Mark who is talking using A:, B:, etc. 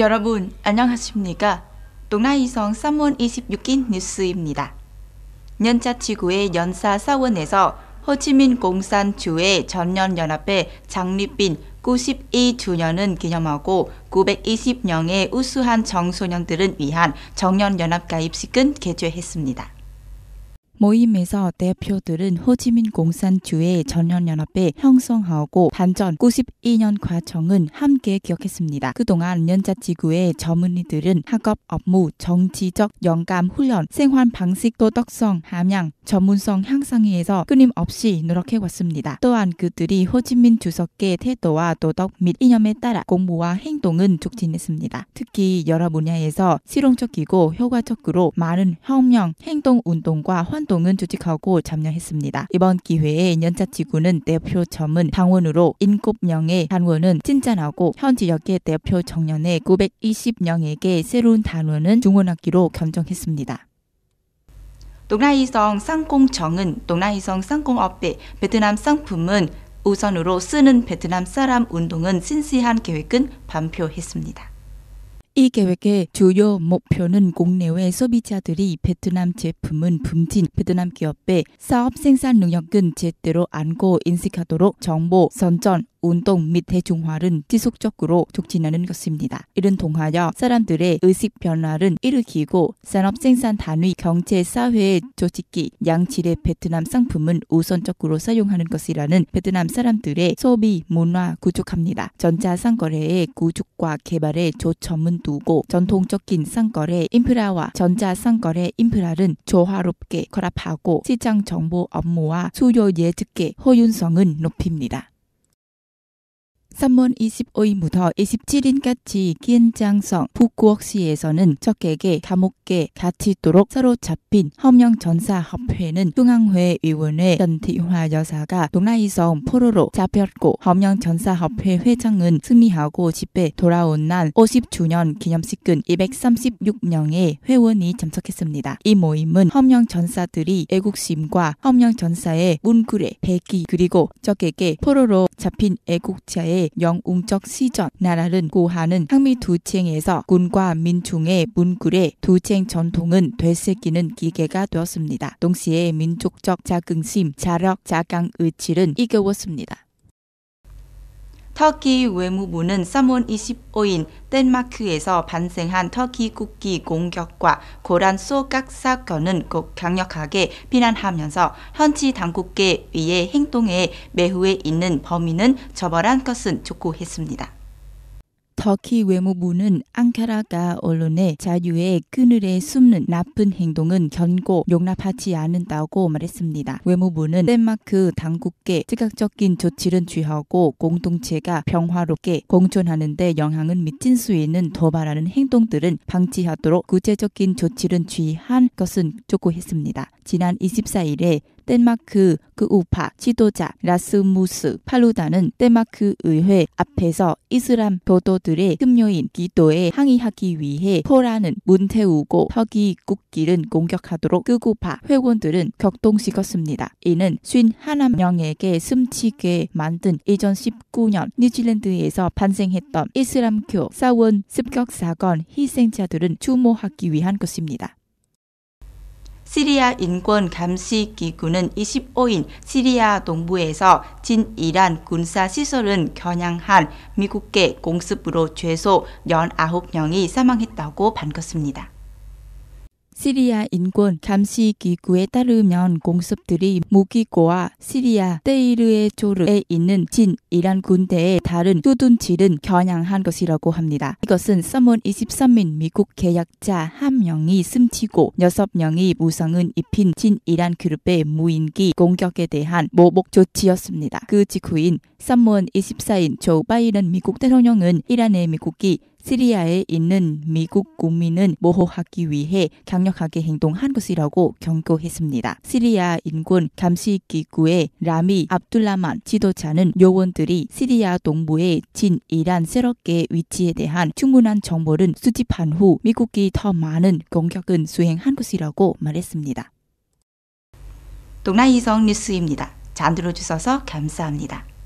A: 여러분 안녕하십니까? 동라이성 3월 26일 뉴스입니다. 연차치구의 연사 사원에서 호치민 공산주의 전년연합회 장립빈 92주년을 기념하고 920명의 우수한 청소년들을 위한 정년연합 가입식은 개최했습니다. 모임에서 대표들은 호지민 공산주의 전연연합회 형성하고 반전 92년 과정은 함께 기억했습니다. 그동안 연자지구의 전문의들은 학업 업무, 정치적 영감 훈련, 생활 방식, 도덕성, 함양, 전문성 향상에서 끊임없이 노력해왔습니다. 또한 그들이 호지민 주석의 계 태도와 도덕 및 이념에 따라 공부와 행동은 촉진했습니다. 특히 여러 분야에서 실용적이고 효과적으로 많은 혁명, 행동운동과 환 동은 조직하고 참여했습니다 이번 기회에 2년차 지구는 대표점은 당원으로 7명의 단원은 신전하고 현 지역의 대표 정년의 920명에게 새로운 단원은 중원하기로 결정했습니다. 동라이성 쌍공정은 동라이성 쌍공업대 베트남 상품은 우선으로 쓰는 베트남 사람 운동은 신시한 계획은 반표했습니다. 이 계획의 주요 목표는 국내외 소비자들이 베트남 제품은 품진 베트남 기업의 사업 생산 능력은 제대로 안고 인식하도록 정보 선전 운동 및 대중화는 지속적으로 촉진하는 것입니다. 이런 통하여 사람들의 의식 변화를 일으키고 산업 생산 단위 경제 사회의 조직기 양질의 베트남 상품은 우선적으로 사용하는 것이라는 베트남 사람들의 소비 문화 구축합니다. 전자 상거래의 구축과 개발에 조점은 두고 전통적인 상거래 인프라와 전자 상거래 인프라는 조화롭게 결합하고 시장 정보 업무와 수요 예측계 허윤성은 높입니다. 3월 25일부터 27일까지 기엔장성 북구역시에서는 적에게 감옥에 갇히도록 서로 잡힌 허명전사협회는 중앙회 의원의 전태화 여사가 동라이성 포로로 잡혔고 허명전사협회 회장은 승리하고 집에 돌아온 날 50주년 기념식은 236명의 회원이 참석했습니다. 이 모임은 허명전사들이 애국심과 허명전사의 문구레, 배기 그리고 적에게 포로로 잡힌 애국자의 영웅적 시전 나라를 구하는 항미 두칭에서 군과 민중의 문굴에 두칭 전통은 되새기는 기계가 되었습니다. 동시에 민족적 자긍심, 자력, 자강 의치를 이겨웠습니다 터키 외무부는 3월 25일 덴마크에서 발생한 터키 국기 공격과 고란 소각 사건은 곧 강력하게 비난하면서 현지 당국에 의 행동에 매후에 있는 범인은 처벌한 것은 촉구했습니다. 터키 외무부는 앙카라가 언론에 자유의 그늘에 숨는 나쁜 행동은 견고 용납하지 않는다고 말했습니다. 외무부는 덴마크 당국께 즉각적인 조치를 취하고 공동체가 평화롭게 공존하는데 영향을 미친 수 있는 도발하는 행동들은 방치하도록 구체적인 조치를 취한 것은 촉구했습니다. 지난 24일에 덴마크 그 우파 지도자 라스무스 팔루다는 덴마크 의회 앞에서 이슬람 교도들의 금요인 기도에 항의하기 위해 포라는 문 태우고 턱이 국기를 공격하도록 극우파 그 회원들은 격동시켰습니다. 이는 51명에게 숨치게 만든 2019년 뉴질랜드에서 발생했던 이슬람교 사원 습격 사건 희생자들은 추모하기 위한 것입니다. 시리아 인권 감시 기구는 25일 시리아 동부에서 진이란 군사 시설은 겨냥한 미국계 공습으로 최소 19명이 사망했다고 밝혔습니다. 시리아 인권 감시 기구에 따르면 공습들이 무기고와 시리아 데이르의 조르에 있는 진이란 군대의 다른 수둔칠은 겨냥한 것이라고 합니다. 이것은 3월 2 3인 미국 계약자 한 명이 숨지고 6명이 무성은 입힌 진이란 그룹의 무인기 공격에 대한 모복 조치였습니다. 그 직후인 3월 2 4인조 바이든 미국 대통령은 이란의 미국이 시리아에 있는 미국 국민은 모호하기 위해 강력하게 행동한 것이라고 경고했습니다. 시리아 인권 감시기구의 라미 압둘라만 지도자는 요원들이 시리아 동부의 진이란 새롭게 위치에 대한 충분한 정보를 수집한 후 미국이 더 많은 공격은 수행한 것이라고 말했습니다. 동나이성 뉴스입니다. 잠 들어주셔서 감사합니다.